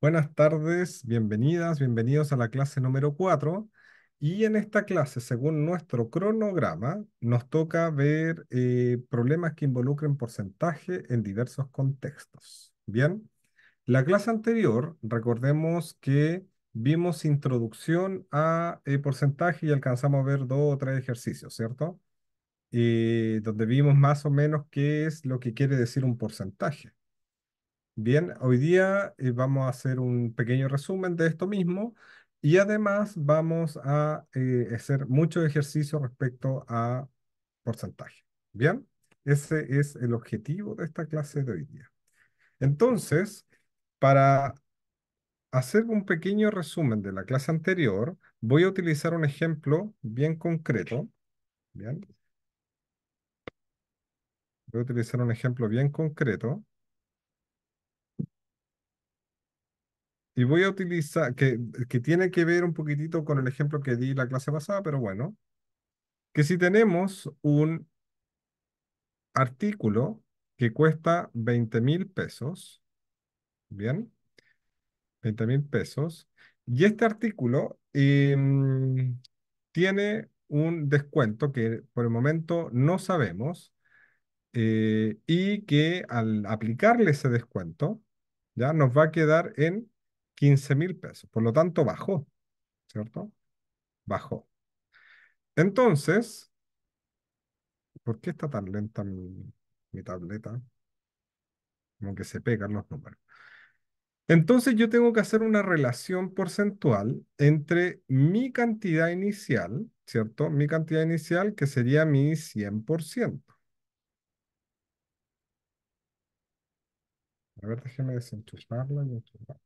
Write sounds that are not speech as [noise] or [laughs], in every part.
Buenas tardes, bienvenidas, bienvenidos a la clase número 4. Y en esta clase, según nuestro cronograma, nos toca ver eh, problemas que involucren porcentaje en diversos contextos. Bien, la clase anterior, recordemos que vimos introducción a eh, porcentaje y alcanzamos a ver dos o tres ejercicios, ¿cierto? Eh, donde vimos más o menos qué es lo que quiere decir un porcentaje. Bien, hoy día eh, vamos a hacer un pequeño resumen de esto mismo y además vamos a eh, hacer mucho ejercicio respecto a porcentaje. Bien, ese es el objetivo de esta clase de hoy día. Entonces, para hacer un pequeño resumen de la clase anterior, voy a utilizar un ejemplo bien concreto. Bien. Voy a utilizar un ejemplo bien concreto Y voy a utilizar, que, que tiene que ver un poquitito con el ejemplo que di la clase pasada, pero bueno, que si tenemos un artículo que cuesta 20 mil pesos, ¿bien? 20 mil pesos, y este artículo em, tiene un descuento que por el momento no sabemos, eh, y que al aplicarle ese descuento, ya nos va a quedar en 15 mil pesos. Por lo tanto, bajó, ¿cierto? Bajó. Entonces, ¿por qué está tan lenta mi, tableta? Como que se pegan los números. Entonces yo tengo que hacer una relación porcentual entre mi cantidad inicial, ¿cierto? Mi cantidad inicial que sería mi 100%. A ver, déjeme desenchufarla y enchufarla.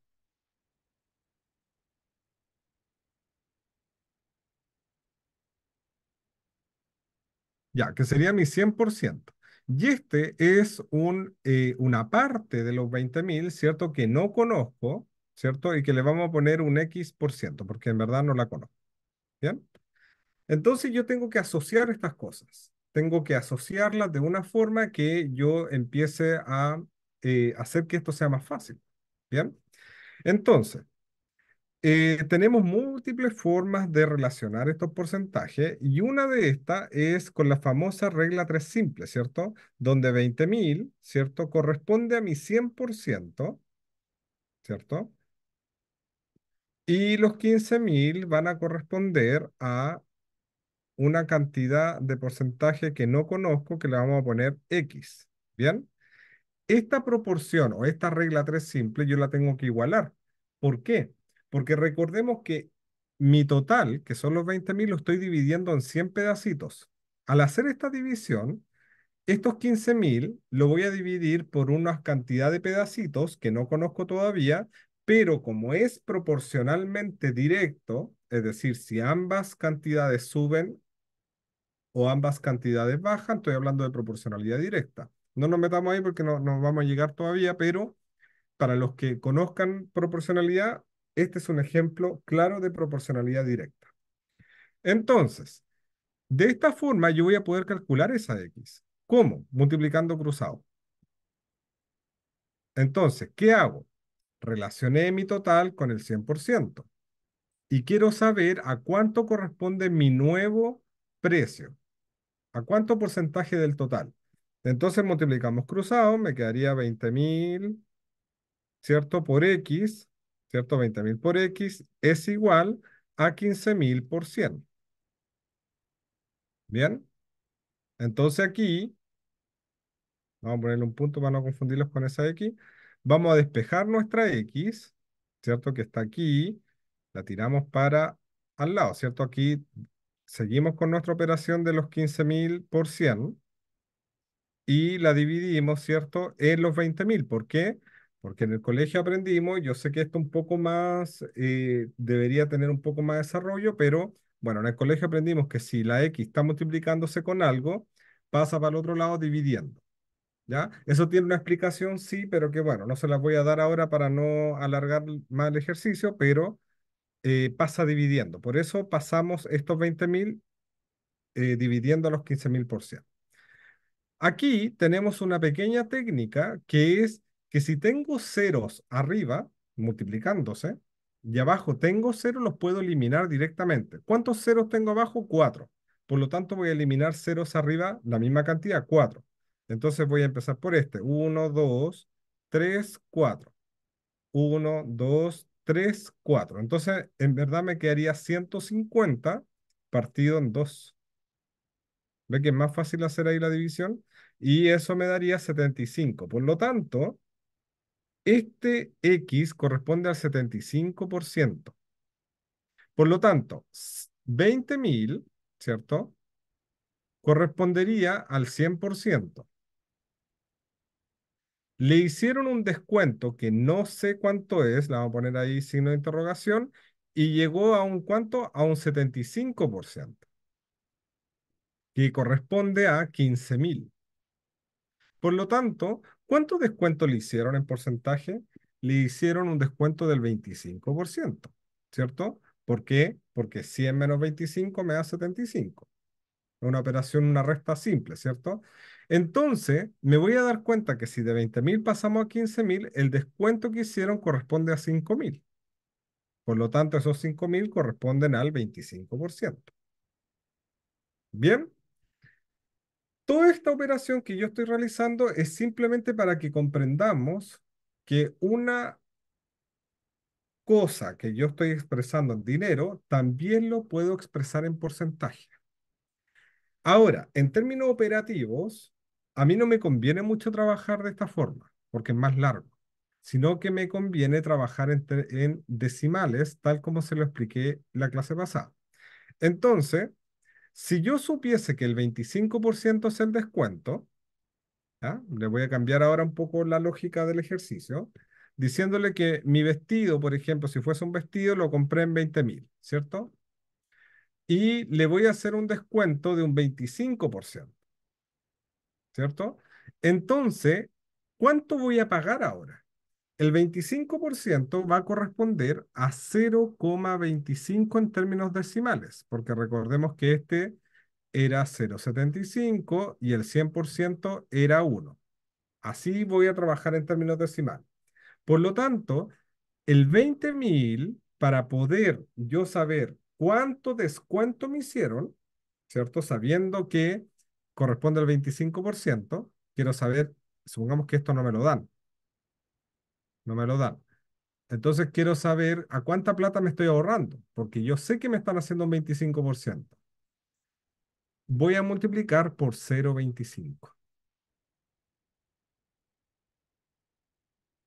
Ya, que sería mi 100%. Y este es un, eh, una parte de los 20.000, ¿cierto? Que no conozco, ¿cierto? Y que le vamos a poner un X%, por ciento, porque en verdad no la conozco. ¿Bien? Entonces yo tengo que asociar estas cosas. Tengo que asociarlas de una forma que yo empiece a eh, hacer que esto sea más fácil. ¿Bien? Entonces, eh, tenemos múltiples formas de relacionar estos porcentajes y una de estas es con la famosa regla 3 simple, ¿cierto? Donde 20.000, ¿cierto? Corresponde a mi 100%, ¿cierto? Y los 15.000 van a corresponder a una cantidad de porcentaje que no conozco que le vamos a poner X, ¿bien? Esta proporción o esta regla 3 simple yo la tengo que igualar. ¿Por qué? Porque recordemos que mi total, que son los 20.000, lo estoy dividiendo en 100 pedacitos. Al hacer esta división, estos 15.000 lo voy a dividir por una cantidad de pedacitos que no conozco todavía, pero como es proporcionalmente directo, es decir, si ambas cantidades suben o ambas cantidades bajan, estoy hablando de proporcionalidad directa. No nos metamos ahí porque no nos vamos a llegar todavía, pero para los que conozcan proporcionalidad, este es un ejemplo claro de proporcionalidad directa. Entonces, de esta forma yo voy a poder calcular esa x. ¿Cómo? Multiplicando cruzado. Entonces, ¿qué hago? Relacioné mi total con el 100%. Y quiero saber a cuánto corresponde mi nuevo precio. ¿A cuánto porcentaje del total? Entonces multiplicamos cruzado, me quedaría 20.000, ¿cierto? Por X, ¿cierto? 20.000 por X es igual a 15.000 por 100. ¿Bien? Entonces aquí, vamos a ponerle un punto para no confundirlos con esa X, vamos a despejar nuestra X, ¿cierto? Que está aquí, la tiramos para al lado, ¿cierto? Aquí seguimos con nuestra operación de los 15.000 por 100 y la dividimos, ¿cierto? En los 20.000. ¿Por qué? Porque en el colegio aprendimos, yo sé que esto un poco más, eh, debería tener un poco más desarrollo, pero bueno, en el colegio aprendimos que si la X está multiplicándose con algo, pasa para el otro lado dividiendo. ¿Ya? Eso tiene una explicación, sí, pero que bueno, no se las voy a dar ahora para no alargar más el ejercicio, pero eh, pasa dividiendo. Por eso pasamos estos 20.000 eh, dividiendo a los 15.000%. Aquí tenemos una pequeña técnica que es que si tengo ceros arriba, multiplicándose, y abajo tengo ceros, los puedo eliminar directamente. ¿Cuántos ceros tengo abajo? Cuatro. Por lo tanto, voy a eliminar ceros arriba, la misma cantidad, cuatro. Entonces voy a empezar por este. Uno, dos, tres, cuatro. Uno, dos, tres, cuatro. Entonces, en verdad me quedaría 150 partido en dos. ¿Ve que es más fácil hacer ahí la división? Y eso me daría 75. Por lo tanto, este X corresponde al 75%. Por lo tanto, 20.000, ¿cierto? Correspondería al 100%. Le hicieron un descuento que no sé cuánto es, la vamos a poner ahí signo de interrogación, y llegó a un cuánto? A un 75%, que corresponde a 15.000. Por lo tanto, ¿Cuánto descuento le hicieron en porcentaje? Le hicieron un descuento del 25%, ¿cierto? ¿Por qué? Porque 100 menos 25 me da 75. Una operación, una resta simple, ¿cierto? Entonces, me voy a dar cuenta que si de 20.000 pasamos a 15.000, el descuento que hicieron corresponde a 5.000. Por lo tanto, esos 5.000 corresponden al 25%. ¿Bien? Toda esta operación que yo estoy realizando es simplemente para que comprendamos que una cosa que yo estoy expresando en dinero, también lo puedo expresar en porcentaje. Ahora, en términos operativos, a mí no me conviene mucho trabajar de esta forma, porque es más largo, sino que me conviene trabajar en, en decimales, tal como se lo expliqué la clase pasada. Entonces, si yo supiese que el 25% es el descuento, le voy a cambiar ahora un poco la lógica del ejercicio, diciéndole que mi vestido, por ejemplo, si fuese un vestido, lo compré en 20 mil, ¿cierto? Y le voy a hacer un descuento de un 25%, ¿cierto? Entonces, ¿cuánto voy a pagar ahora? el 25% va a corresponder a 0,25 en términos decimales, porque recordemos que este era 0,75 y el 100% era 1. Así voy a trabajar en términos decimales. Por lo tanto, el 20.000, para poder yo saber cuánto descuento me hicieron, ¿cierto? Sabiendo que corresponde al 25%, quiero saber, supongamos que esto no me lo dan, no me lo dan. Entonces quiero saber a cuánta plata me estoy ahorrando, porque yo sé que me están haciendo un 25%. Voy a multiplicar por 0,25.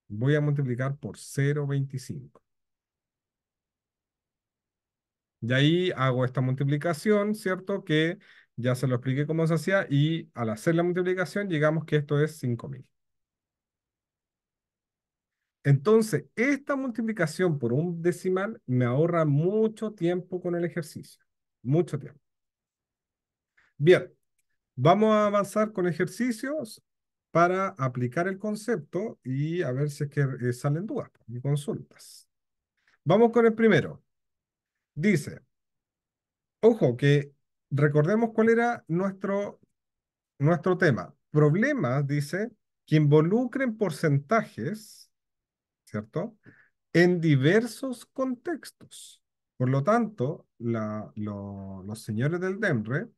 Voy a multiplicar por 0,25. Y ahí hago esta multiplicación, ¿cierto? Que ya se lo expliqué cómo se hacía y al hacer la multiplicación llegamos que esto es 5.000. Entonces, esta multiplicación por un decimal me ahorra mucho tiempo con el ejercicio. Mucho tiempo. Bien, vamos a avanzar con ejercicios para aplicar el concepto y a ver si es que eh, salen dudas y consultas. Vamos con el primero. Dice, ojo, que recordemos cuál era nuestro, nuestro tema. Problemas, dice, que involucren porcentajes ¿cierto? En diversos contextos. Por lo tanto, la, los señores del DEMRE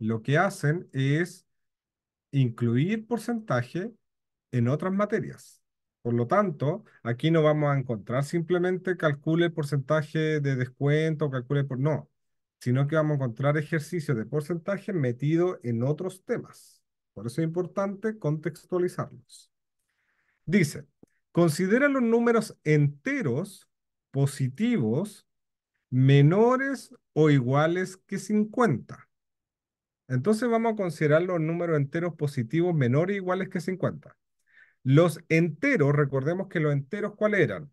lo que hacen es incluir porcentaje en otras materias. Por lo tanto, aquí no vamos a encontrar simplemente calcule porcentaje de descuento, calcule por... No, sino que vamos a encontrar ejercicios de porcentaje metido en otros temas. Por eso es importante contextualizarlos. Dice, Considera los números enteros positivos menores o iguales que 50. Entonces vamos a considerar los números enteros positivos menores o iguales que 50. Los enteros, recordemos que los enteros, ¿cuáles eran?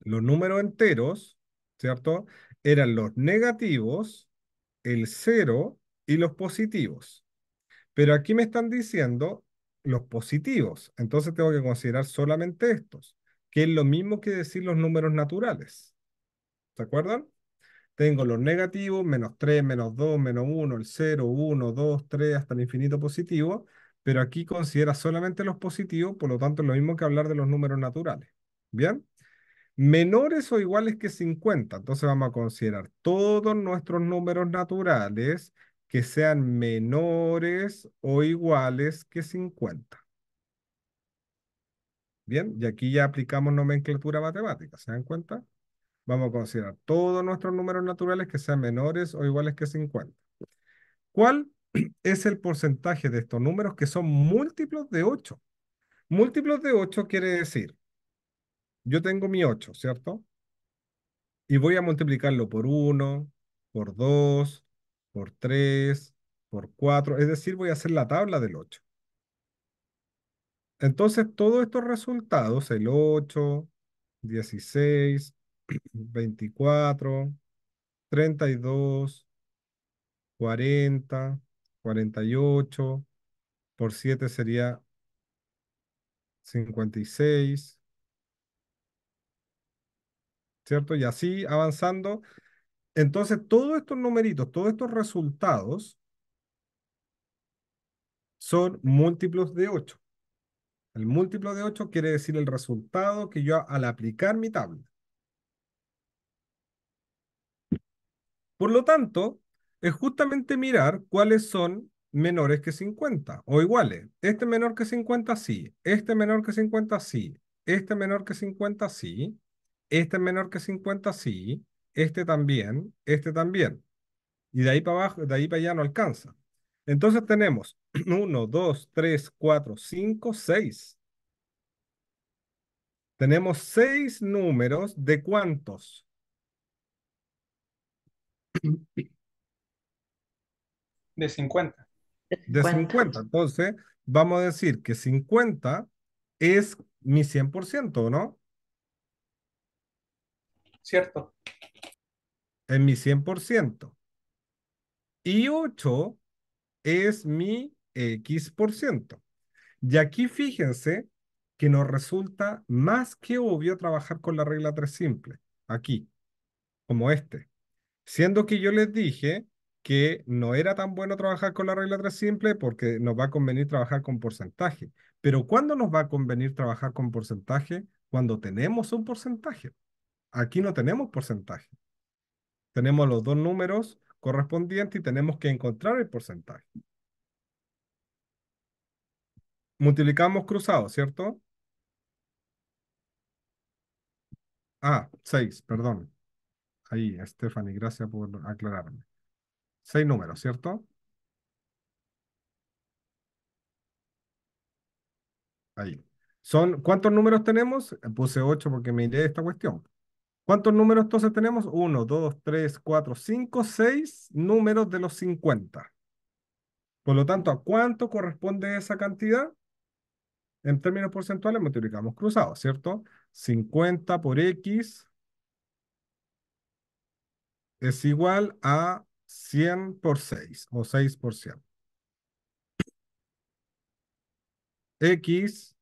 Los números enteros, ¿cierto? Eran los negativos, el 0 y los positivos. Pero aquí me están diciendo los positivos. Entonces tengo que considerar solamente estos, que es lo mismo que decir los números naturales. ¿Se acuerdan? Tengo los negativos, menos 3, menos 2, menos 1, el 0, 1, 2, 3, hasta el infinito positivo, pero aquí considera solamente los positivos, por lo tanto es lo mismo que hablar de los números naturales. ¿Bien? Menores o iguales que 50, entonces vamos a considerar todos nuestros números naturales que sean menores o iguales que 50. Bien, y aquí ya aplicamos nomenclatura matemática, ¿se dan cuenta? Vamos a considerar todos nuestros números naturales que sean menores o iguales que 50. ¿Cuál [clears throat] es el porcentaje de estos números que son múltiplos de 8? Múltiplos de 8 quiere decir, yo tengo mi 8, ¿cierto? Y voy a multiplicarlo por 1, por 2, por 3, por 4, es decir, voy a hacer la tabla del 8. Entonces, todos estos resultados, el 8, 16, 24, 32, 40, 48, por 7 sería 56, ¿cierto? Y así avanzando entonces, todos estos numeritos, todos estos resultados son múltiplos de 8. El múltiplo de 8 quiere decir el resultado que yo al aplicar mi tabla. Por lo tanto, es justamente mirar cuáles son menores que 50 o iguales. Este menor que 50, sí. Este menor que 50, sí. Este menor que 50, sí. Este menor que 50, sí este también, este también. Y de ahí para abajo, de ahí para allá no alcanza. Entonces tenemos 1, 2, 3, 4, 5, 6. Tenemos 6 números de cuántos. [clears throat] De 50. De 50. Entonces, vamos a decir que 50 es mi 100%, ¿no? Cierto. Es mi 100%. Y 8 es mi X%. Y aquí fíjense que nos resulta más que obvio trabajar con la regla 3 simple, aquí, como este. Siendo que yo les dije que no era tan bueno trabajar con la regla 3 simple porque nos va a convenir trabajar con porcentaje. Pero ¿cuándo nos va a convenir trabajar con porcentaje? Cuando tenemos un porcentaje. Aquí no tenemos porcentaje tenemos los dos números correspondientes y tenemos que encontrar el porcentaje. Multiplicamos cruzado, ¿cierto? Ah, seis, perdón. Ahí, Stephanie, gracias por aclararme. Seis números, ¿cierto? Ahí. Son, ¿Cuántos números tenemos? Puse ocho porque me miré esta cuestión. ¿Cuántos números entonces tenemos? 1, 2, 3, 4, 5, 6 números de los 50. Por lo tanto, ¿a cuánto corresponde esa cantidad? En términos porcentuales multiplicamos cruzados, ¿cierto? 50 por X es igual a 100 por 6 o 6 por 100. X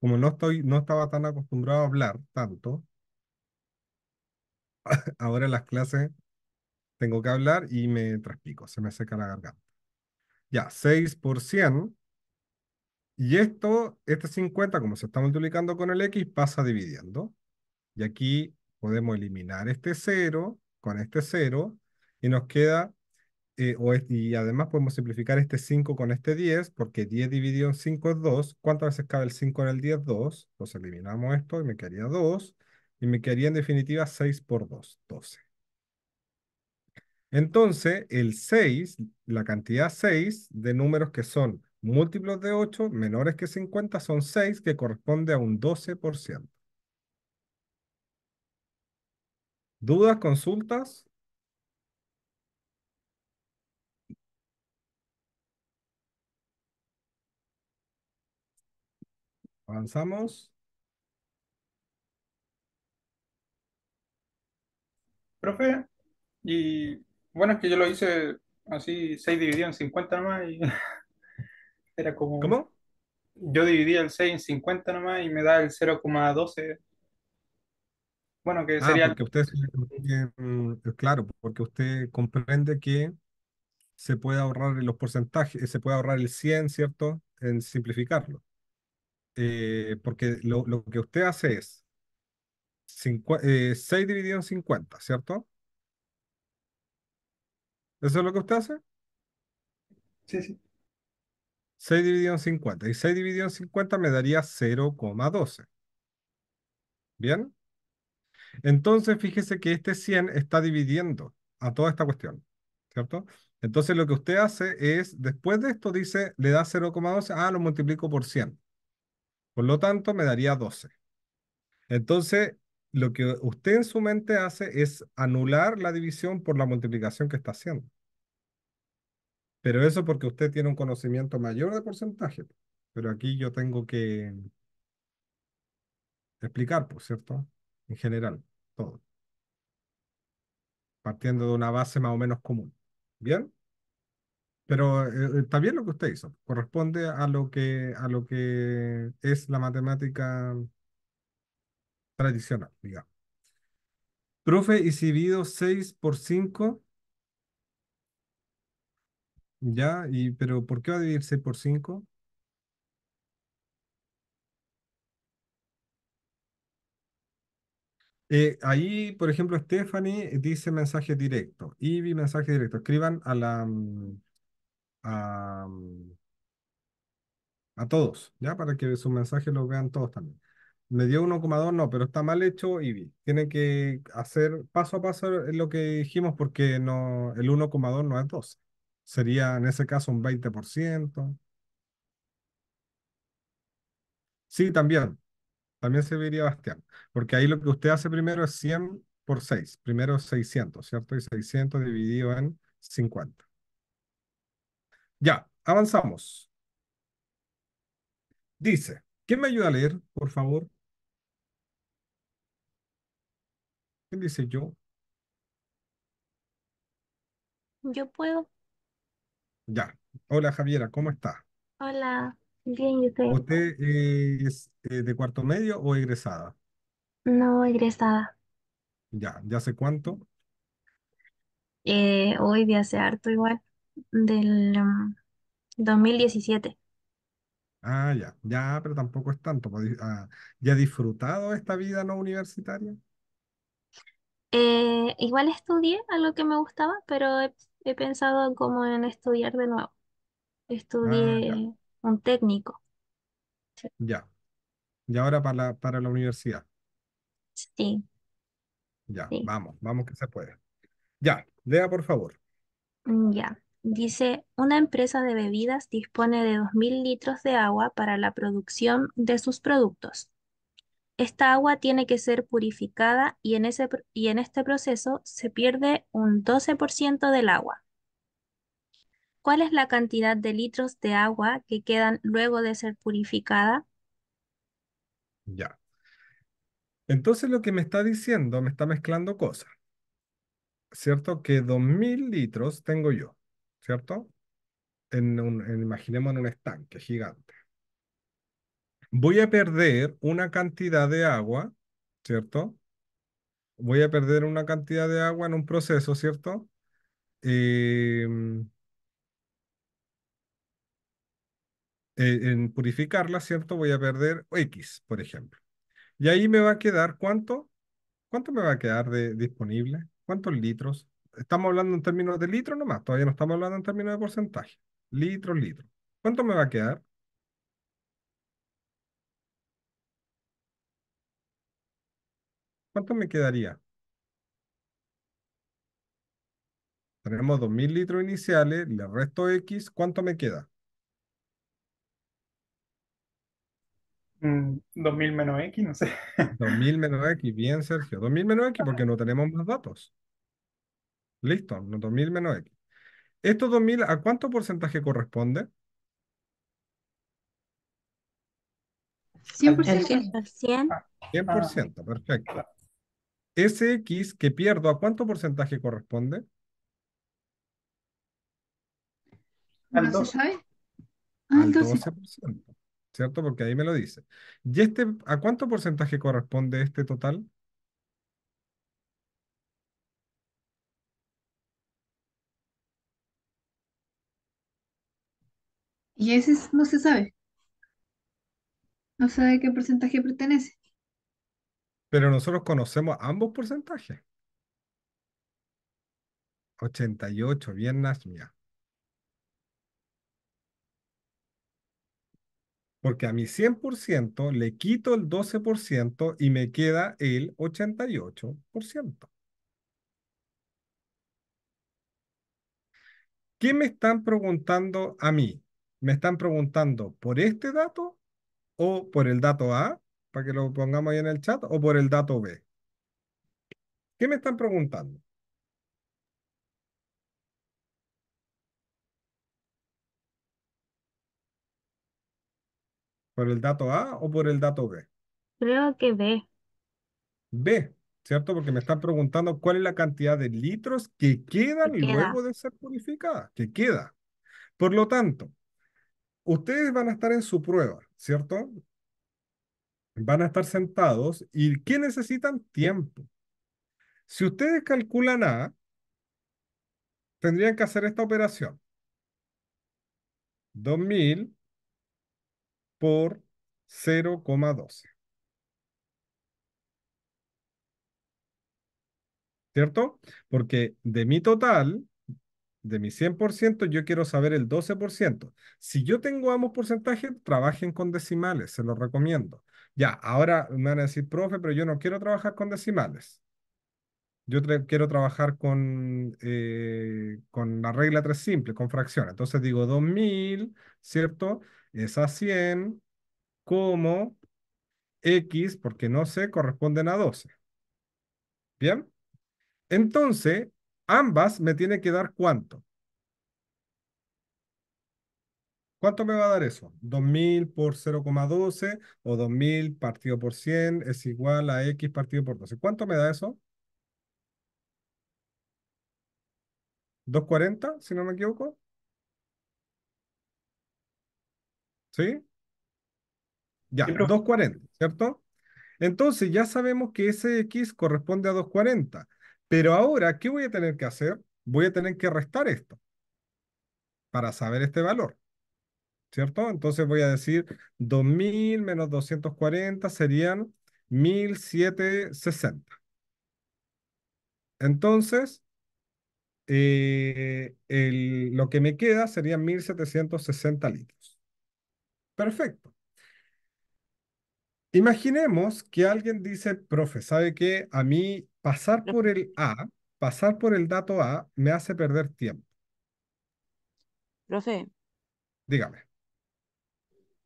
como no estoy, no estaba tan acostumbrado a hablar tanto, [laughs] ahora en las clases tengo que hablar y me traspico, se me seca la garganta. Ya, 6 por 100. Y esto, este 50, como se está multiplicando con el X, pasa dividiendo. Y aquí podemos eliminar este 0 con este 0 y nos queda eh, y además podemos simplificar este 5 con este 10, porque 10 dividido en 5 es 2. ¿Cuántas veces cabe el 5 en el 10? 2. pues eliminamos esto y me quedaría 2. Y me quedaría en definitiva 6 por 2, 12. Entonces, el 6, la cantidad 6 de números que son múltiplos de 8, menores que 50, son 6, que corresponde a un 12%. ¿Dudas, consultas? Avanzamos. Profe, y bueno, es que yo lo hice así, 6 dividido en 50 nomás y [laughs] era como... ¿Cómo? Yo dividí el 6 en 50 nomás y me da el 0,12. Bueno, que Ah, sería... usted, mm, claro, porque usted comprende que se puede ahorrar los porcentajes, eh, se puede ahorrar el 100, ¿cierto? En simplificarlo. Eh, porque lo, que usted hace es 6 eh, dividido en 50, ¿cierto? ¿Eso es lo que usted hace? Sí, sí. 6 dividido en 50. Y 6 dividido en 50 me daría 0,12. ¿Bien? Entonces, fíjese que este 100 está dividiendo a toda esta cuestión, ¿cierto? Entonces, lo que usted hace es, después de esto, dice, le da 0,12, ah, lo multiplico por 100. Por lo tanto, me daría 12. Entonces, lo que usted en su mente hace es anular la división por la multiplicación que está haciendo. Pero eso porque usted tiene un conocimiento mayor de porcentaje. Pero aquí yo tengo que explicar, por pues, cierto, en general, todo. Partiendo de una base más o menos común. ¿Bien? Pero está eh, eh, lo que usted hizo. Corresponde a lo que, a lo que es la matemática tradicional, digamos. Profe, y si divido 6 por 5, ya, y pero ¿por qué va a dividir 6 por 5? Eh, ahí, por ejemplo, Stephanie dice mensaje directo. Ivy, mensaje directo. Escriban a la, mm, Mm, a, todos, ya para que su mensaje lo vean todos también. Me dio 1,2, no, pero está mal hecho y tiene que hacer paso a paso lo que dijimos porque el 1,2 no es 12. Sería en ese caso un 20%. Sí, también. También serviría Bastián. Porque ahí lo que usted hace primero es 100 por 6. Primero 600, ¿cierto? Y 600 dividido en 50. Ya, avanzamos. Dice, ¿quién me ayuda a leer, por favor? ¿Quién dice yo? Yo puedo. Ya. Hola, Javiera, ¿cómo está? Hola, bien, ¿y usted? ¿Usted eh, es eh, de cuarto medio o egresada? No, egresada. Ya, ¿ya hace cuánto? Eh, hoy de hace harto igual del 2017. Um, ah, ya, ya, pero tampoco es tanto. Pues, ah, ¿Ya disfrutado esta vida no universitaria? Eh, igual estudié a lo que me gustaba, pero he, pensado como en estudiar de nuevo. Ah, estudié un técnico. ya. Y ahora para la, para la universidad. Sí, Ya, vamos, vamos que se puede. Ya, lea por favor. Mm, ya. Dice, una empresa de bebidas dispone de 2.000 litros de agua para la producción de sus productos. Esta agua tiene que ser purificada y en, ese, y en este proceso se pierde un 12% del agua. ¿Cuál es la cantidad de litros de agua que quedan luego de ser purificada? Ya. Entonces lo que me está diciendo, me está mezclando cosas. ¿Cierto? Que 2.000 litros tengo yo. ¿cierto? En imaginemos en un estanque gigante. Voy a perder una cantidad de agua, ¿cierto? Voy a perder una cantidad de agua en un proceso, ¿cierto? Em, e, en purificarla, ¿cierto? Voy a perder X, por ejemplo. Y ahí me va a quedar cuánto, cuánto me va a quedar disponible, cuántos litros, estamos hablando en términos de litro nomás, todavía no estamos hablando en términos de porcentaje. litro, litro, ¿Cuánto me va a quedar? ¿Cuánto me quedaría? Tenemos 2.000 litros iniciales, le resto X, ¿cuánto me queda? 2000 mm, menos X, no sé. 2000 menos X, bien Sergio. 2000 menos X porque no tenemos más datos. Listo, 2000 menos x. ¿Estos 2000 a cuánto porcentaje corresponde? 100%. 100%, ah, perfecto. Ah, Ese x que pierdo, ¿a cuánto porcentaje corresponde? Al 12%. Ah, ¿cierto? Porque ahí me lo dice. ¿Y este, a cuánto porcentaje corresponde este total? Y ese no se sabe, no sabe qué porcentaje pertenece. Pero nosotros conocemos ambos porcentajes. 88, bien, Nashmia. Porque a mi 100% le quito el 12% y me queda el 88%. ¿Qué me están preguntando a mí? me están preguntando por este dato o por el dato A, para que lo pongamos ahí en el chat, o por el dato B. ¿Qué me están preguntando? ¿Por el dato A o por el dato B? Creo que B. B, ¿cierto? Porque me están preguntando cuál es la cantidad de litros que quedan luego de ser purificada, que queda. Por lo tanto, ustedes van a estar en su prueba, ¿cierto? Van a estar sentados y ¿qué necesitan? Tiempo. Si ustedes calculan A, tendrían que hacer esta operación. 2000 por 0,12. ¿Cierto? Porque de mi total, de mi 100%, yo quiero saber el 12%. Si yo tengo ambos porcentajes, trabajen con decimales, se los recomiendo. Ya, ahora me van a decir, profe, pero yo no quiero trabajar con decimales. Yo quiero trabajar con, eh, con la regla 3 simple, con fracciones. Entonces digo 2000, ¿cierto? Es a 100, como X, porque no sé, corresponden a 12. ¿Bien? Entonces, ambas me tiene que dar cuánto. ¿Cuánto me va a dar eso? 2000 por 0,12 o 2000 partido por 100 es igual a x partido por 12. ¿Cuánto me da eso? 240, si no me equivoco. ¿Sí? Ya, 240, ¿cierto? Entonces ya sabemos que ese x corresponde a 240. Pero ahora, ¿qué voy a tener que hacer? Voy a tener que restar esto para saber este valor. ¿Cierto? Entonces voy a decir 2000 menos 240 serían 1760. Entonces, eh, el, lo que me queda serían 1760 litros. Perfecto. Imaginemos que alguien dice, profe, ¿sabe qué? A mí pasar por el A, pasar por el dato A, me hace perder tiempo. Profe. Dígame.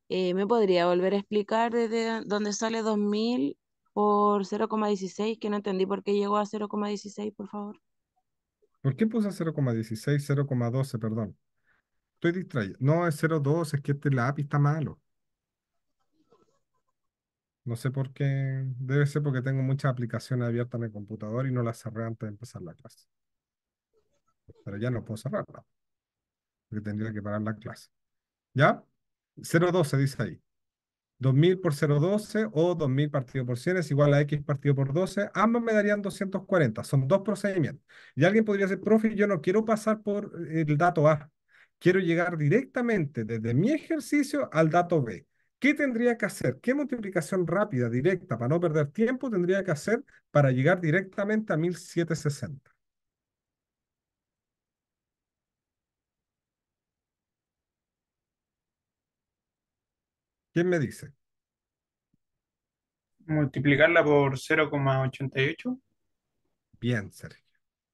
Eh, ¿Me podría volver a explicar desde dónde sale 2000 por 0,16? Que no entendí por qué llegó a 0,16, por favor. ¿Por qué puse 0,16, 0,12, perdón? Estoy distraído. No, es 0,12, es que este lápiz está malo. No sé por qué. Debe ser porque tengo muchas aplicaciones abiertas en el computador y no las cerré antes de empezar la clase. Pero ya no puedo cerrarla. Porque tendría que parar la clase. ¿Ya? 012 dice ahí. 2000 por 012 o 2000 partido por 100 es igual a x partido por 12. Ambos me darían 240. Son dos procedimientos. Y alguien podría decir, profe, yo no quiero pasar por el dato A. Quiero llegar directamente desde mi ejercicio al dato B. ¿Qué tendría que hacer? ¿Qué multiplicación rápida, directa, para no perder tiempo, tendría que hacer para llegar directamente a 1760? ¿Quién me dice? Multiplicarla por 0,88. Bien, Sergio.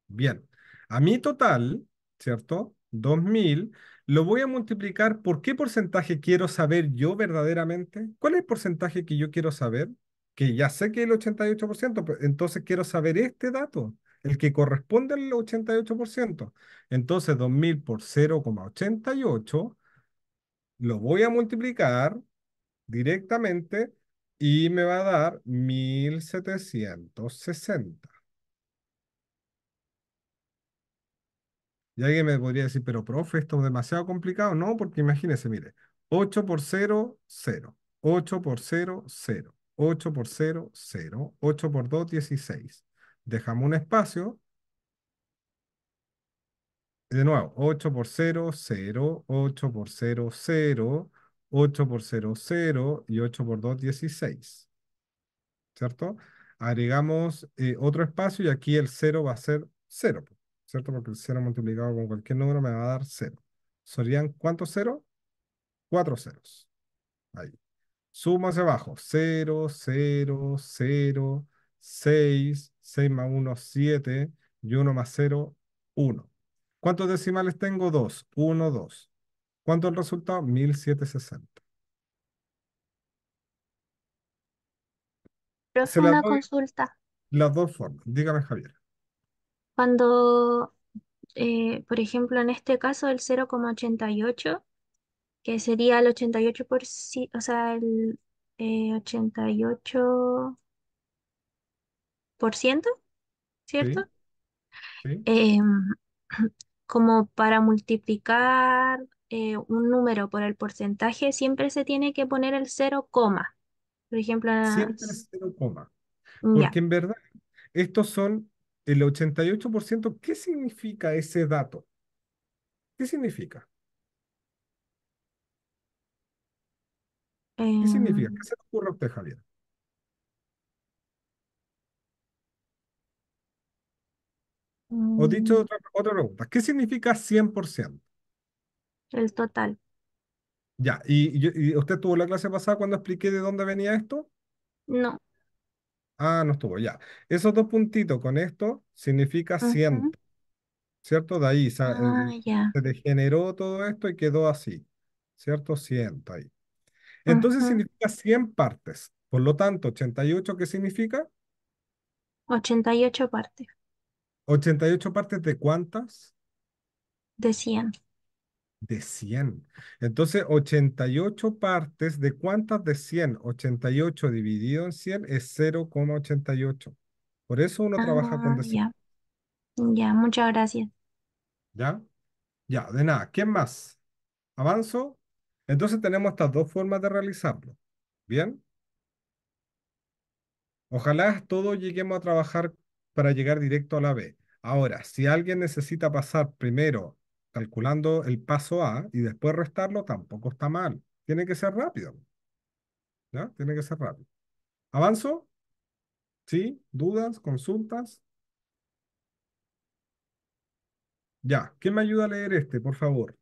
Bien. A mi total, ¿cierto? 2000, lo voy a multiplicar por qué porcentaje quiero saber yo verdaderamente. ¿Cuál es el porcentaje que yo quiero saber? Que ya sé que es el 88%, entonces quiero saber este dato, el que corresponde al 88%. Entonces 2000 por 0,88 lo voy a multiplicar directamente y me va a dar 1760. Y alguien me podría decir, pero profe, esto es demasiado complicado. No, porque imagínense, mire, 8 por 0, 0. 8 por 0, 0. 8 por 0, 0. 8 por 2, 16. Dejamos un espacio. De nuevo, 8 por 0, 0. 8 por 0, 0. 8 por 0, 0. Y 8 por 2, 16. ¿Cierto? Agregamos eh, otro espacio y aquí el 0 va a ser 0. ¿cierto? Porque el 0 multiplicado con cualquier número me va a dar 0. ¿Serían cuántos ceros? Cuatro ceros. Ahí. Suma hacia abajo. 0, 0, 0, 6, 6 más 1, 7 y 1 más 0, 1. ¿Cuántos decimales tengo? 2, 1, 2. ¿Cuánto es el resultado? 1760. Pero es una consulta. Las dos formas. Dígame, Javier. Cuando, eh, por ejemplo, en este caso el 0,88, que sería el 88%, o sea, el 88%, eh, ¿cierto? Em, [clears throat] como para multiplicar eh, un número por el porcentaje, siempre se tiene que poner el 0, Por ejemplo, Siempre el cero coma. Porque en verdad, estos son el 88%, ¿qué significa ese dato? ¿Qué significa? ¿Qué significa? Em. ¿Qué se le ocurre a usted, Javier? O dicho mm. otra, pregunta, ¿qué significa 100%? El total. Ya, ¿y, y usted tuvo la clase pasada cuando expliqué de dónde venía esto? No. Ah, no estuvo, ya. Esos dos puntitos con esto significa 100, ¿cierto? De ahí ah, se degeneró todo esto y quedó así, ¿cierto? 100 ahí. Entonces significa 100 partes. Por lo tanto, 88, ¿qué significa? 88 partes 88 partes de cuántas? de 100. De 100. Entonces, 88 partes, ¿de cuántas de 100? 88 dividido en 100 es 0,88. Por eso uno trabaja con 100. Ah, ya. muchas gracias. ¿Ya? Ya, de nada. ¿Quién más? ¿Avanzo? Entonces tenemos estas dos formas de realizarlo. ¿Bien? Ojalá todos lleguemos a trabajar para llegar directo a la B. Ahora, si alguien necesita pasar primero calculando el paso A y después restarlo tampoco está mal. Tiene que ser rápido. ¿Ya? Tiene que ser rápido. ¿Avanzo? ¿Sí? ¿Dudas? ¿Consultas? Ya. ¿Quién me ayuda a leer este, por favor?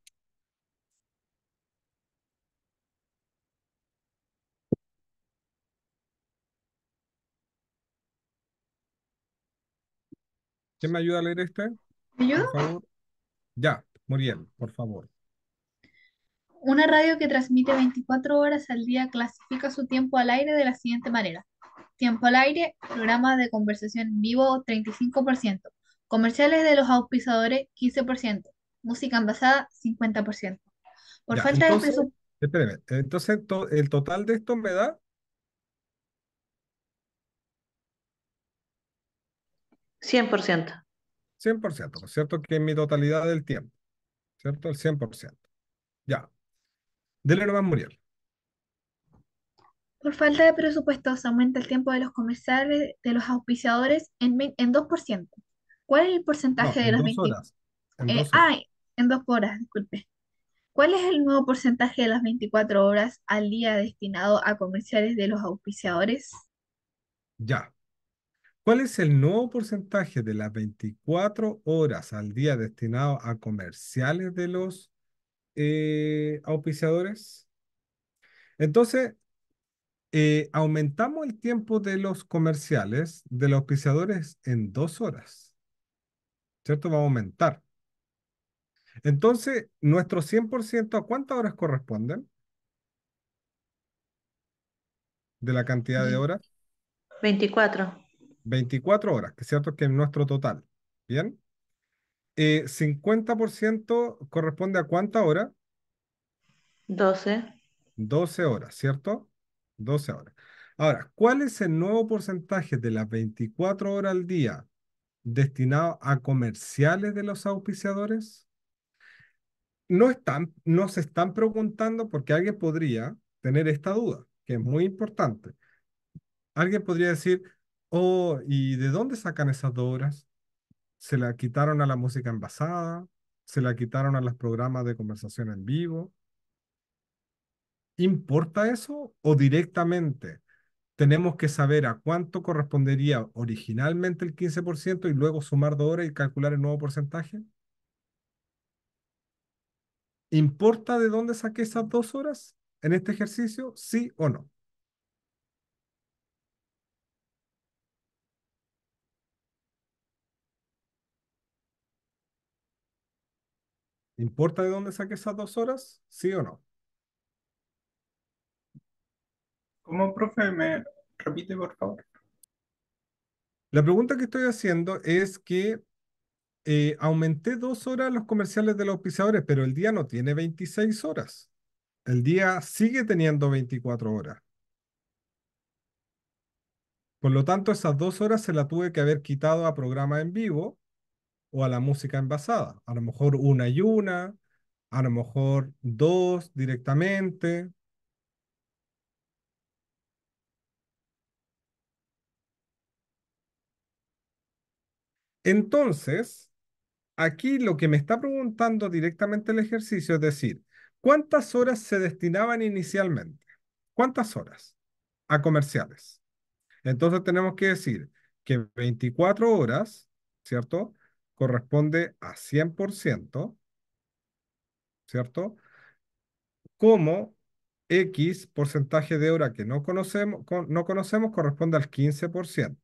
¿Quién me ayuda a leer este? ¿Me ayuda? Ya. Muriel, por favor. Una radio que transmite 24 horas al día clasifica su tiempo al aire de la siguiente manera. Tiempo al aire, programa de conversación en vivo 35%, comerciales de los auspiciadores 15%, música envasada 50%. Por falta de presupuesto... entonces el total de esto me da... ¿100%? 100%, ¿no es cierto? Que en mi totalidad del tiempo. ¿cierto? Al 100%. Ya. Dele a Muriel. Por falta de presupuesto se aumenta el tiempo de los comerciales de los auspiciadores en, en 2%. ¿Cuál es el porcentaje de las 24 eh, en dos horas, disculpe. ¿Cuál es el nuevo porcentaje de las 24 horas al día destinado a comerciales de los auspiciadores? Ya. ¿Cuál es el nuevo porcentaje de las 24 horas al día destinado a comerciales de los eh, auspiciadores? Entonces, eh, aumentamos el tiempo de los comerciales, de los auspiciadores, en dos horas. ¿Cierto? Va a aumentar. Entonces, nuestro 100%, ¿a cuántas horas corresponden? De la cantidad de horas. 24. 24 horas, que es cierto que es nuestro total, ¿bien? 50% eh, corresponde a cuánta hora? 12. 12 horas, ¿cierto? 12 horas. Ahora, ¿cuál es el nuevo porcentaje de las 24 horas al día destinado a comerciales de los auspiciadores? No, están, no se están preguntando porque alguien podría tener esta duda, que es muy importante. Alguien podría decir, Oh, ¿y de dónde sacan esas dos horas? ¿Se la quitaron a la música envasada? ¿Se la quitaron a los programas de conversación en vivo? ¿Importa eso o directamente tenemos que saber a cuánto correspondería originalmente el 15% y luego sumar dos horas y calcular el nuevo porcentaje? ¿Importa de dónde saqué esas dos horas en este ejercicio? Sí o no. ¿Importa de dónde saqué esas dos horas? ¿Sí o no? Como profe? ¿Me repite, por favor? La pregunta que estoy haciendo es que eh, aumenté dos horas los comerciales de los pisadores, pero el día no tiene 26 horas. El día sigue teniendo 24 horas. Por lo tanto, esas dos horas se las tuve que haber quitado a programa en vivo o a la música envasada. A lo mejor una y una, a lo mejor dos directamente. Entonces, aquí lo que me está preguntando directamente el ejercicio es decir, ¿cuántas horas se destinaban inicialmente? ¿Cuántas horas a comerciales? Entonces tenemos que decir que 24 horas, ¿cierto? corresponde a 100%, ¿cierto? Como X porcentaje de hora que no conocemos, no conocemos corresponde al 15%.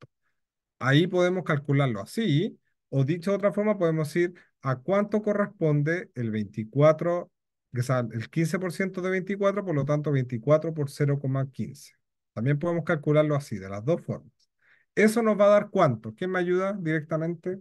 Ahí podemos calcularlo así, o dicho de otra forma, podemos decir a cuánto corresponde el 24, o sea, el 15% de 24, por lo tanto 24 por 0,15. También podemos calcularlo así, de las dos formas. Eso nos va a dar cuánto. ¿Quién me ayuda directamente?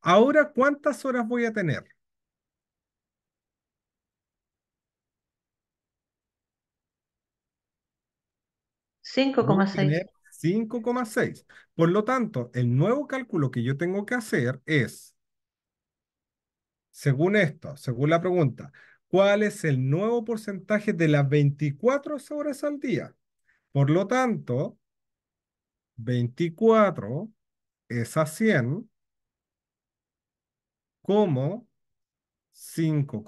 Ahora, ¿cuántas horas voy a tener? 5,6. 5,6. Por lo tanto, el nuevo cálculo que yo tengo que hacer es, según esto, según la pregunta, ¿cuál es el nuevo porcentaje de las 24 horas al día? Por lo tanto, 24 es a 100 como 5,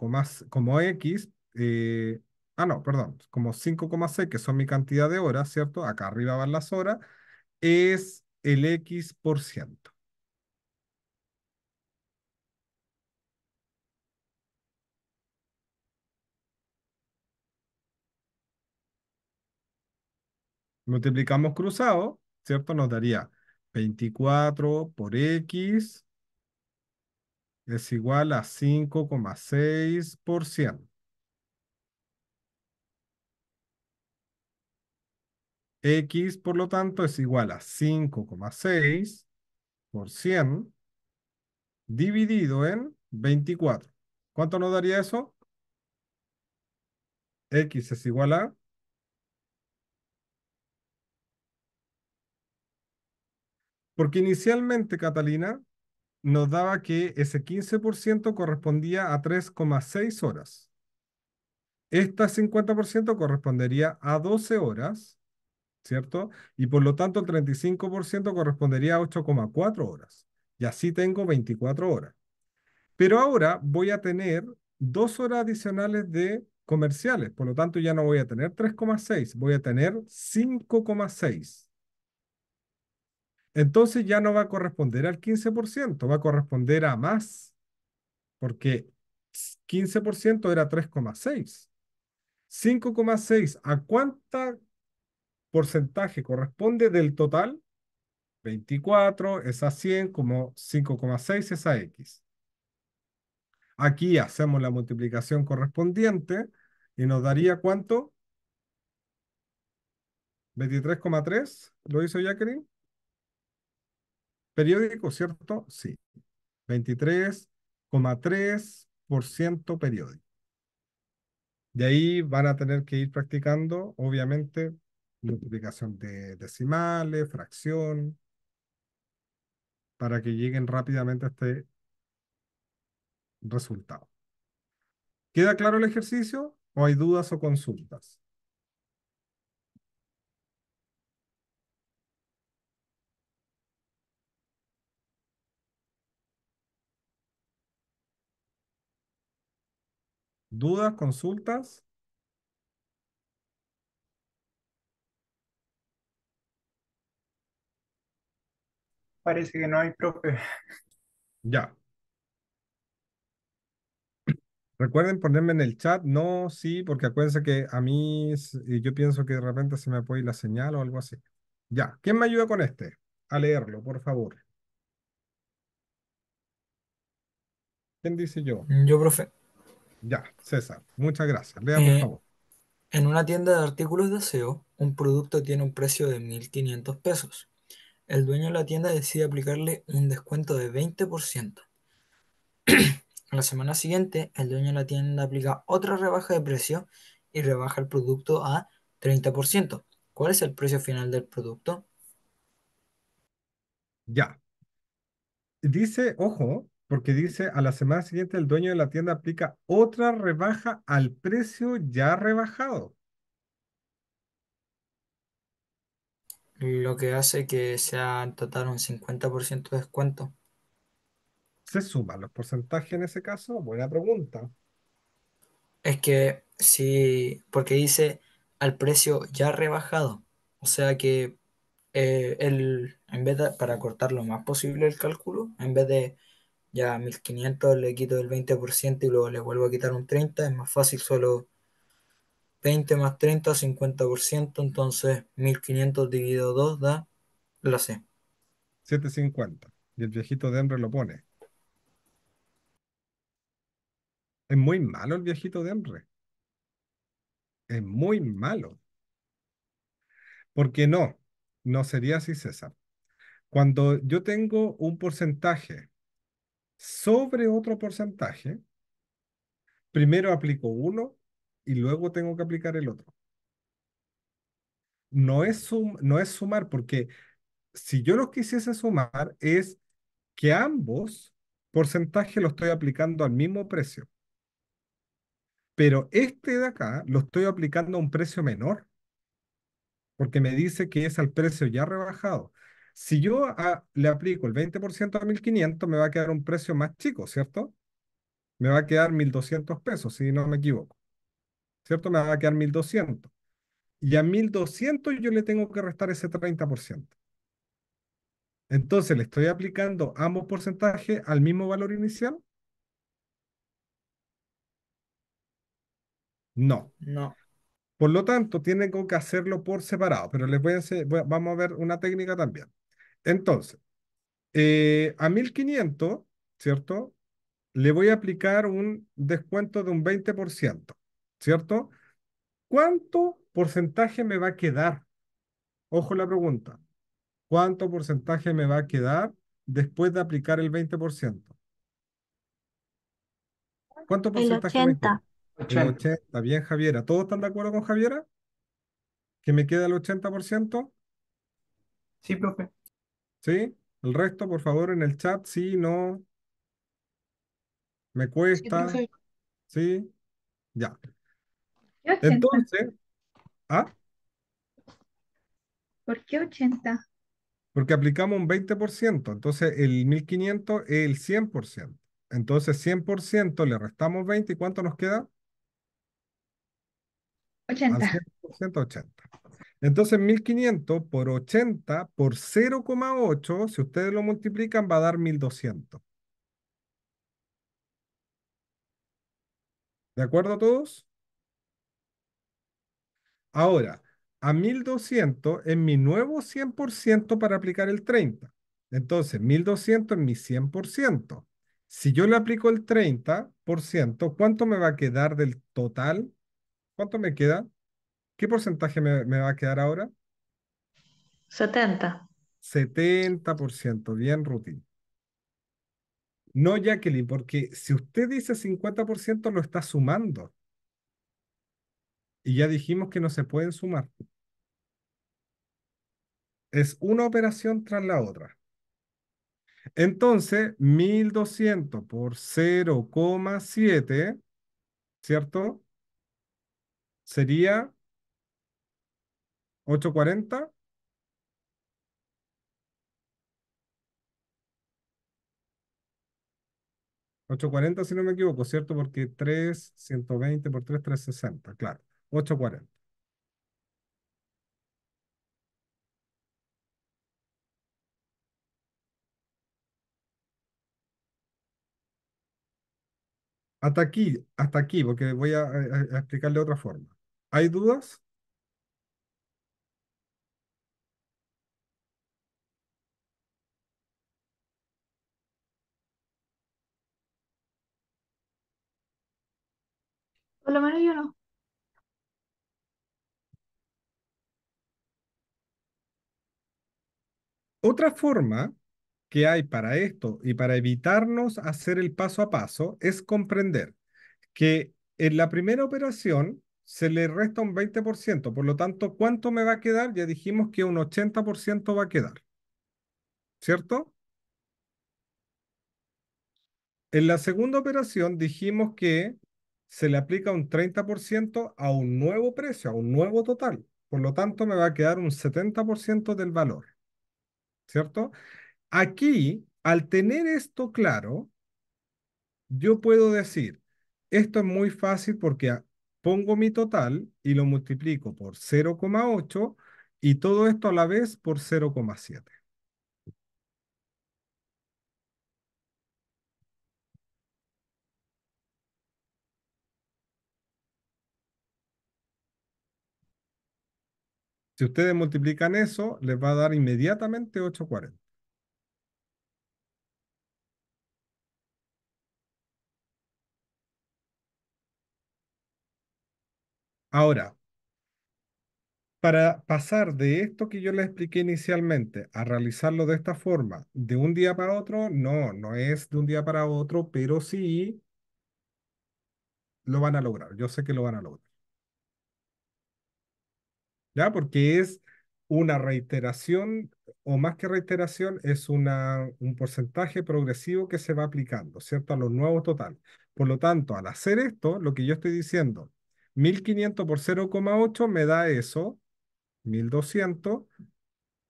como X, eh, ah, no, perdón, como seis que son mi cantidad de horas, ¿cierto? Acá arriba van las horas, es el X por ciento. Multiplicamos cruzado, ¿cierto? Nos daría 24 por X es igual a 5,6%. X, por lo tanto, es igual a 5,6 por 100 dividido en 24. ¿Cuánto nos daría eso? X es igual a... Porque inicialmente, Catalina, nos daba que ese 15% correspondía a 3,6 horas. Este 50% correspondería a 12 horas, ¿cierto? Y por lo tanto el 35% correspondería a 8,4 horas. Y así tengo 24 horas. Pero ahora voy a tener 2 horas adicionales de comerciales. Por lo tanto ya no voy a tener 3,6, voy a tener 5,6 entonces ya no va a corresponder al 15%, va a corresponder a más, porque 15% era 3,6. 5,6, ¿a cuánto porcentaje corresponde del total? 24 es a 100, como 5,6 es a X. Aquí hacemos la multiplicación correspondiente y nos daría cuánto? 23,3, ¿lo hizo Jacqueline? Periódico, ¿cierto? Sí. 23,3% periódico. De ahí van a tener que ir practicando, obviamente, multiplicación de decimales, fracción, para que lleguen rápidamente a este resultado. ¿Queda claro el ejercicio o hay dudas o consultas? ¿Dudas, consultas? Parece que no hay, profe. Ya. Recuerden ponerme en el chat, no, sí, porque acuérdense que a mí yo pienso que de repente se me ir la señal o algo así. Ya, ¿quién me ayuda con este? A leerlo, por favor. ¿Quién dice yo? Yo, profe. Ya, César, muchas gracias. Lea, por eh, favor. en una tienda de artículos de aseo un producto tiene un precio de 1.500 pesos. El dueño de la tienda decide aplicarle un descuento de 20%. [clears throat] la semana siguiente, el dueño de la tienda aplica otra rebaja de precio y rebaja el producto a 30%. ¿Cuál es el precio final del producto? Ya. Dice, ojo, porque dice, a la semana siguiente el dueño de la tienda aplica otra rebaja al precio ya rebajado. Lo que hace que sea en total un 50% de descuento. ¿Se suman los porcentajes en ese caso? Buena pregunta. Es que sí, porque dice al precio ya rebajado. O sea que el, eh, en vez de, para cortar lo más posible el cálculo, en vez de ya 1500 le quito el 20% y luego le vuelvo a quitar un 30, es más fácil solo 20 más 30, 50%, entonces 1500 dividido 2 da la C. 750. Y el viejito de Emre lo pone. Es muy malo el viejito de Emre. Es muy malo. Porque no, no sería así, César. Cuando yo tengo un porcentaje sobre otro porcentaje, primero aplico uno y luego tengo que aplicar el otro. No es, no es sumar, porque si yo lo quisiese sumar es que ambos porcentajes los estoy aplicando al mismo precio. Pero este de acá lo estoy aplicando a un precio menor, porque me dice que es al precio ya rebajado. Si yo ah, le aplico el 20% a 1500, me va a quedar un precio más chico, ¿cierto? Me va a quedar 1200 pesos, si no me equivoco. ¿Cierto? Me va a quedar 1200. Y a 1200 yo le tengo que restar ese 30%. Entonces, ¿le estoy aplicando ambos porcentajes al mismo valor inicial? No. No. Por lo tanto, tienen que hacerlo por separado, pero les voy a enseñar, vamos a ver una técnica también. Entonces, eh, a 1500, ¿cierto? Le voy a aplicar un descuento de un 20%, ¿cierto? ¿Cuánto porcentaje me va a quedar? Ojo la pregunta. ¿Cuánto porcentaje me va a quedar después de aplicar el 20%? ¿Cuánto porcentaje? El 80. El 80. Bien, Javiera. ¿Todos están de acuerdo con Javiera? ¿Que me queda el 80%? Sí, profe. ¿Sí? El resto, por favor, en el chat, sí, no. Me cuesta. ¿Sí? Ya. Entonces, ¿ah? ¿Por qué 80? Porque aplicamos un 20%, entonces el 1500 es el 100%. Entonces 100% le restamos 20 y ¿cuánto nos queda? 80. 80. Entonces, 1500 por 80 por 0,8, si ustedes lo multiplican, va a dar 1200. ¿De acuerdo a todos? Ahora, a 1200 es mi nuevo 100% para aplicar el 30. Entonces, 1200 es mi 100%. Si yo le aplico el 30%, ¿cuánto me va a quedar del total? ¿Cuánto me queda? ¿Qué porcentaje me, va a quedar ahora? 70. 70%, bien rutin No, Jacqueline, porque si usted dice 50% lo está sumando. Y ya dijimos que no se pueden sumar. Es una operación tras la otra. Entonces, 1200 por 0,7, ¿cierto? Sería 8.40. ¿8.40 si no me equivoco, cierto? Porque 3, 120 por 3, 360, claro. 8.40. Hasta aquí, hasta aquí, porque voy a, a, explicarle de otra forma. ¿Hay dudas? lo menos yo no. Otra forma que hay para esto y para evitarnos hacer el paso a paso es comprender que en la primera operación se le resta un 20%, por lo tanto, ¿cuánto me va a quedar? Ya dijimos que un 80% va a quedar, ¿cierto? En la segunda operación dijimos que se le aplica un 30% a un nuevo precio, a un nuevo total. Por lo tanto, me va a quedar un 70% del valor. ¿Cierto? Aquí, al tener esto claro, yo puedo decir, esto es muy fácil porque pongo mi total y lo multiplico por 0,8 y todo esto a la vez por 0,7. Si ustedes multiplican eso, les va a dar inmediatamente 840. Ahora, para pasar de esto que yo les expliqué inicialmente a realizarlo de esta forma, de un día para otro, no, no es de un día para otro, pero sí lo van a lograr. Yo sé que lo van a lograr. ¿ya? Porque es una reiteración, o más que reiteración, es una, un porcentaje progresivo que se va aplicando, ¿cierto? A los nuevos totales. Por lo tanto, al hacer esto, lo que yo estoy diciendo, 1500 por 0,8 me da eso, 1200,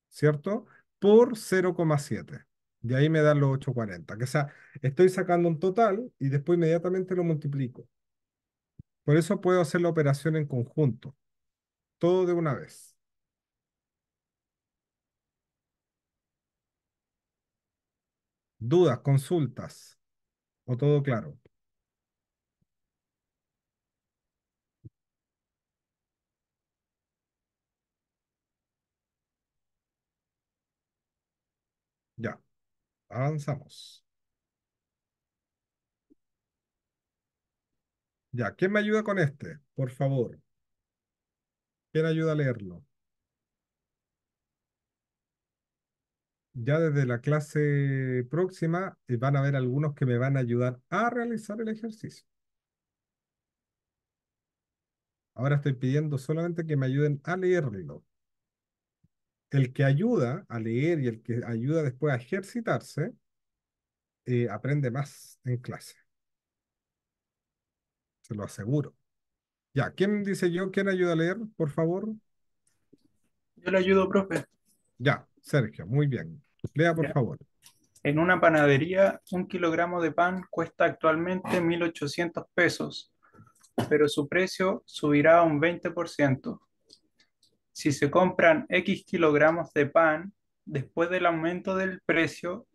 ¿cierto? Por 0,7. de ahí me dan los 840. Que o sea, estoy sacando un total y después inmediatamente lo multiplico. Por eso puedo hacer la operación en conjunto todo de una vez. Dudas, consultas o todo claro. Ya, avanzamos. Ya, ¿quién me ayuda con este? Por favor. ¿Quién ayuda a leerlo? Ya desde la clase próxima eh, van a haber algunos que me van a ayudar a realizar el ejercicio. Ahora estoy pidiendo solamente que me ayuden a leerlo. El que ayuda a leer y el que ayuda después a ejercitarse, eh, aprende más en clase. Se lo aseguro. Ya, ¿quién dice yo? ¿Quién ayuda a leer, por favor? Yo le ayudo, profe. Ya, Sergio, muy bien. Lea, por favor. En una panadería, un kilogramo de pan cuesta actualmente 1.800 pesos, pero su precio subirá a un 20%. Si se compran X kilogramos de pan, después del aumento del precio,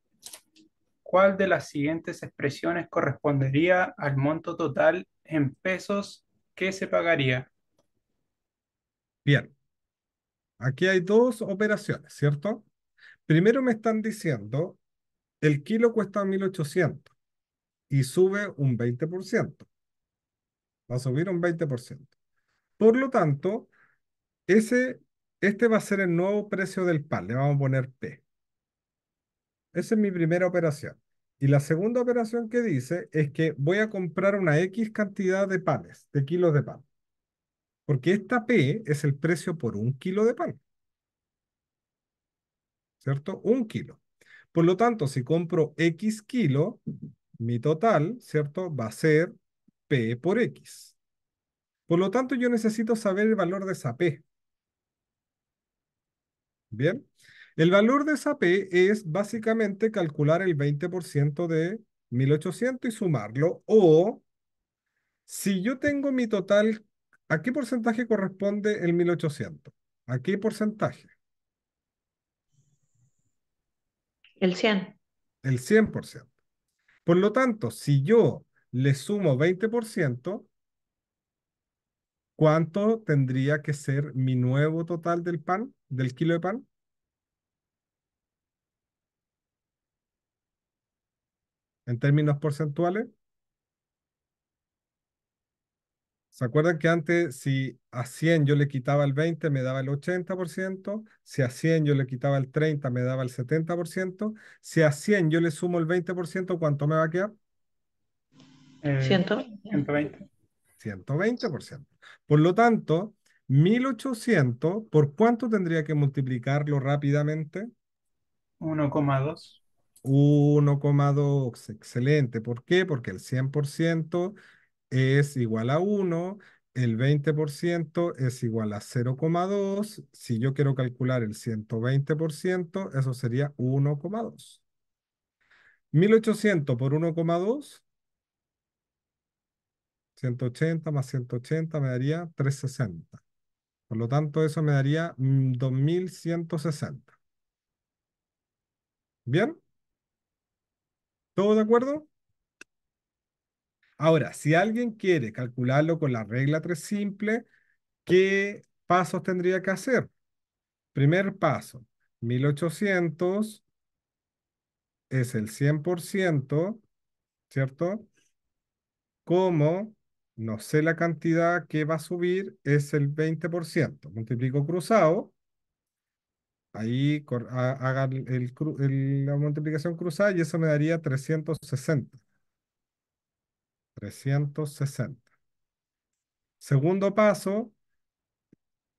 ¿cuál de las siguientes expresiones correspondería al monto total en pesos ¿qué se pagaría? Bien, aquí hay dos operaciones, ¿cierto? Primero me están diciendo, el kilo cuesta 1800 y sube un 20%. Va a subir un 20%. Por lo tanto, ese, este va a ser el nuevo precio del pan. Le vamos a poner P. Esa es mi primera operación. Y la segunda operación que dice es que voy a comprar una X cantidad de panes, de kilos de pan. Porque esta P es el precio por un kilo de pan. ¿Cierto? Un kilo. Por lo tanto, si compro X kilo, mi total, ¿cierto? Va a ser P por X. Por lo tanto, yo necesito saber el valor de esa P. ¿Bien? El valor de esa P es básicamente calcular el 20% de 1800 y sumarlo. O si yo tengo mi total, ¿a qué porcentaje corresponde el 1800? ¿A qué porcentaje? El 100. El 100%. Por lo tanto, si yo le sumo 20%, ¿cuánto tendría que ser mi nuevo total del pan, del kilo de pan? en términos porcentuales. ¿Se acuerdan que antes si a 100 yo le quitaba el 20 me daba el 80%? Si a 100 yo le quitaba el 30 me daba el 70%? Si a 100 yo le sumo el 20%, ¿cuánto me va a quedar? 120. Eh, 120%. Por lo tanto, 1800, ¿por cuánto tendría que multiplicarlo rápidamente? 1,2. 1,2. Excelente. ¿Por qué? Porque el 100% es igual a 1, el 20% es igual a 0,2. Si yo quiero calcular el 120%, eso sería 1,2. 1800 por 1,2. 180 más 180 me daría 360. Por lo tanto, eso me daría 2160. Mm, ¿Bien? ¿Todo de acuerdo? Ahora, si alguien quiere calcularlo con la regla 3 simple, ¿qué pasos tendría que hacer? Primer paso, 1800 es el 100%, ¿cierto? Como no sé la cantidad que va a subir, es el 20%. Multiplico cruzado Ahí haga la multiplicación cruzada y eso me daría 360. 360. Segundo paso,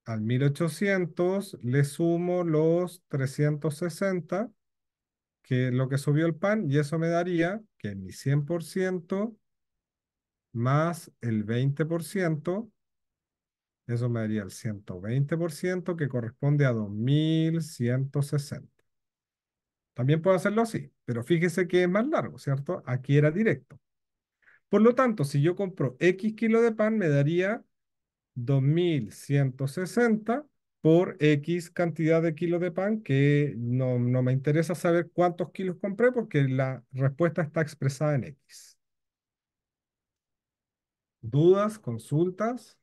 al 1800 le sumo los 360, que lo que subió el pan, y eso me daría que mi 100% más el 20%, eso me daría el 120% que corresponde a 2160. También puedo hacerlo así, pero fíjese que es más largo, ¿cierto? Aquí era directo. Por lo tanto, si yo compro X kilo de pan, me daría 2160 por X cantidad de kilo de pan, que no me interesa saber cuántos kilos compré porque la respuesta está expresada en X. ¿Dudas? ¿Consultas?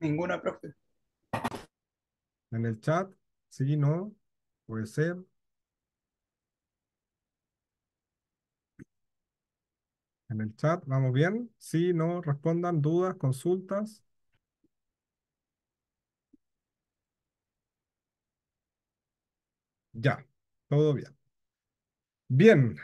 Ninguna, profe. En el chat, sí, no, puede ser. En el chat, ¿vamos bien? Sí, no, respondan dudas, consultas. Ya, todo bien. Bien.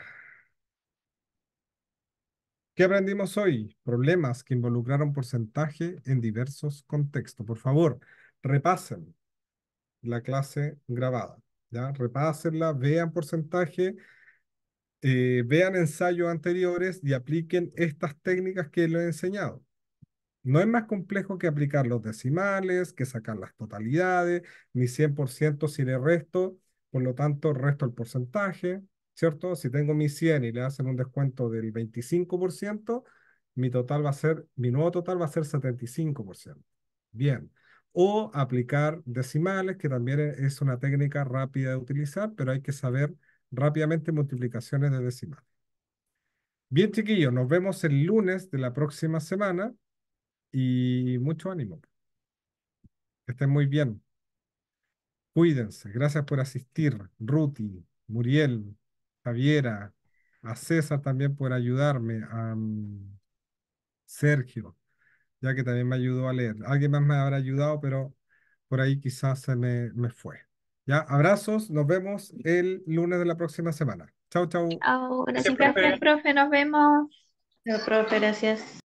¿Qué aprendimos hoy? Problemas que involucraron porcentaje en diversos contextos. Por favor, repasen la clase grabada. ¿ya? Repásenla, vean porcentaje, eh, vean ensayos anteriores y apliquen estas técnicas que les he enseñado. No es más complejo que aplicar los decimales, que sacar las totalidades, ni 100% sin el resto, por lo tanto, resto el porcentaje, ¿cierto? Si tengo mi 100 y le hacen un descuento del 25%, mi total va a ser, mi nuevo total va a ser 75%. Bien. O aplicar decimales, que también e, es una técnica rápida de utilizar, pero hay que saber rápidamente multiplicaciones de decimales. Bien, chiquillos, nos vemos el lunes de la próxima semana y mucho ánimo. estén muy bien. Cuídense. Gracias por asistir, Ruti, Muriel, Javiera, a César también por ayudarme, a mm, Sergio, ya que también me ayudó a leer. Alguien más me habrá ayudado, pero por ahí quizás se me, fue. Ya, abrazos, nos vemos el lunes de la próxima semana. Chau, chau. gracias, profe. Nos vemos. profe, gracias.